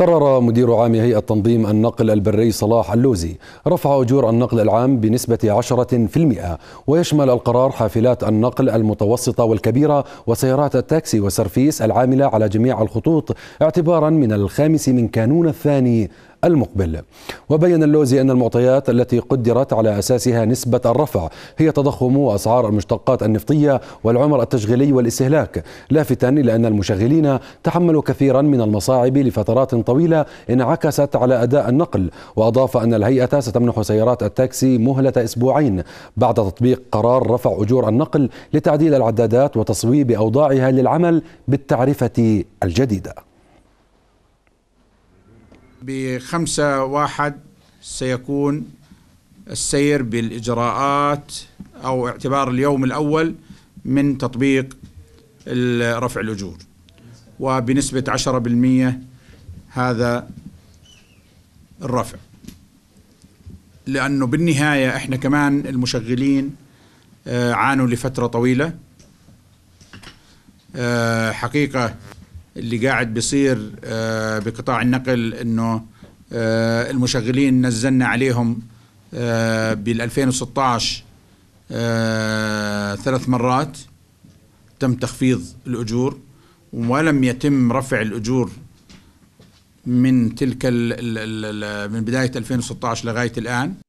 قرر مدير عام هيئة تنظيم النقل البري صلاح اللوزي رفع أجور النقل العام بنسبة 10% ويشمل القرار حافلات النقل المتوسطة والكبيرة وسيارات التاكسي وسرفيس العاملة على جميع الخطوط اعتبارا من الخامس من كانون الثاني المقبل وبين اللوزي أن المعطيات التي قدرت على أساسها نسبة الرفع هي تضخم وأسعار المشتقات النفطية والعمر التشغيلي والاستهلاك لافتا إلى أن المشغلين تحملوا كثيرا من المصاعب لفترات طويلة انعكست على أداء النقل وأضاف أن الهيئة ستمنح سيارات التاكسي مهلة أسبوعين بعد تطبيق قرار رفع أجور النقل لتعديل العدادات وتصويب أوضاعها للعمل بالتعرفة الجديدة بخمسة واحد سيكون السير بالإجراءات أو اعتبار اليوم الأول من تطبيق رفع الأجور وبنسبة 10% هذا الرفع لأنه بالنهاية إحنا كمان المشغلين آه، عانوا لفترة طويلة آه، حقيقة اللي قاعد بيصير آه، بقطاع النقل انه آه، المشغلين نزلنا عليهم آه، بال 2016 ثلاث مرات تم تخفيض الأجور ولم يتم رفع الأجور من تلك من بداية 2016 لغاية الآن